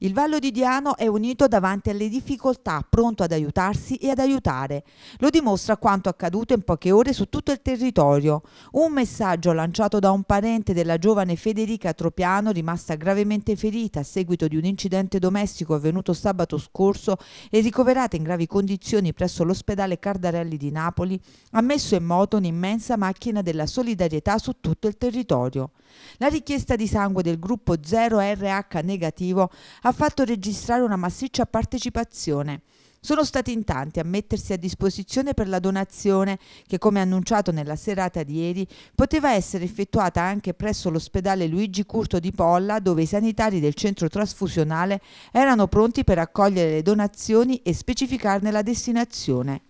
Il Vallo di Diano è unito davanti alle difficoltà, pronto ad aiutarsi e ad aiutare. Lo dimostra quanto accaduto in poche ore su tutto il territorio. Un messaggio lanciato da un parente della giovane Federica Tropiano, rimasta gravemente ferita a seguito di un incidente domestico avvenuto sabato scorso e ricoverata in gravi condizioni presso l'ospedale Cardarelli di Napoli, ha messo in moto un'immensa macchina della solidarietà su tutto il territorio. La richiesta di sangue del gruppo 0RH negativo ha ha fatto registrare una massiccia partecipazione. Sono stati in tanti a mettersi a disposizione per la donazione che, come annunciato nella serata di ieri, poteva essere effettuata anche presso l'ospedale Luigi Curto di Polla, dove i sanitari del centro trasfusionale erano pronti per accogliere le donazioni e specificarne la destinazione.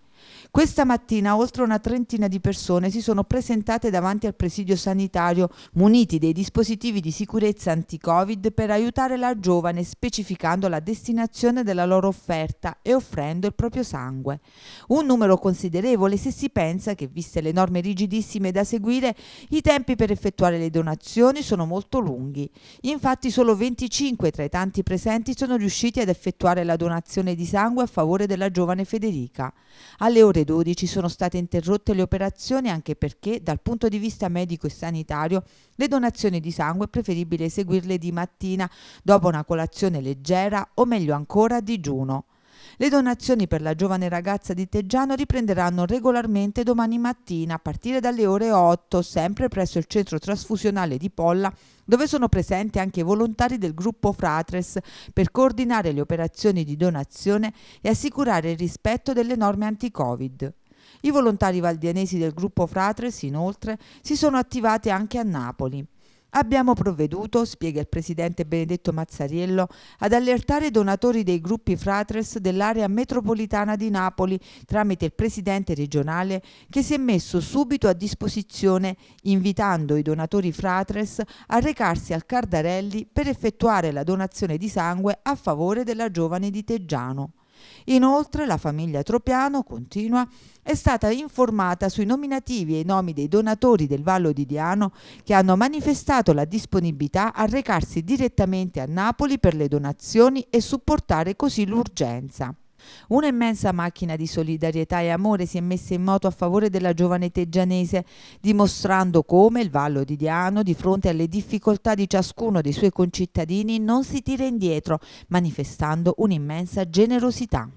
Questa mattina oltre una trentina di persone si sono presentate davanti al presidio sanitario muniti dei dispositivi di sicurezza anti-Covid per aiutare la giovane specificando la destinazione della loro offerta e offrendo il proprio sangue. Un numero considerevole se si pensa che, viste le norme rigidissime da seguire, i tempi per effettuare le donazioni sono molto lunghi. Infatti solo 25 tra i tanti presenti sono riusciti ad effettuare la donazione di sangue a favore della giovane Federica. Alle ore ore 12 sono state interrotte le operazioni anche perché dal punto di vista medico e sanitario le donazioni di sangue è preferibile eseguirle di mattina dopo una colazione leggera o meglio ancora a digiuno. Le donazioni per la giovane ragazza di Teggiano riprenderanno regolarmente domani mattina a partire dalle ore 8, sempre presso il centro trasfusionale di Polla, dove sono presenti anche volontari del gruppo Fratres per coordinare le operazioni di donazione e assicurare il rispetto delle norme anti-Covid. I volontari valdianesi del gruppo Fratres, inoltre, si sono attivati anche a Napoli. Abbiamo provveduto, spiega il presidente Benedetto Mazzariello, ad allertare i donatori dei gruppi Fratres dell'area metropolitana di Napoli tramite il presidente regionale che si è messo subito a disposizione invitando i donatori Fratres a recarsi al Cardarelli per effettuare la donazione di sangue a favore della giovane di Teggiano. Inoltre la famiglia Tropiano, continua, è stata informata sui nominativi e i nomi dei donatori del Vallo di Diano che hanno manifestato la disponibilità a recarsi direttamente a Napoli per le donazioni e supportare così l'urgenza. Una immensa macchina di solidarietà e amore si è messa in moto a favore della giovane teggianese, dimostrando come il Vallo di Diano, di fronte alle difficoltà di ciascuno dei suoi concittadini, non si tira indietro, manifestando un'immensa generosità.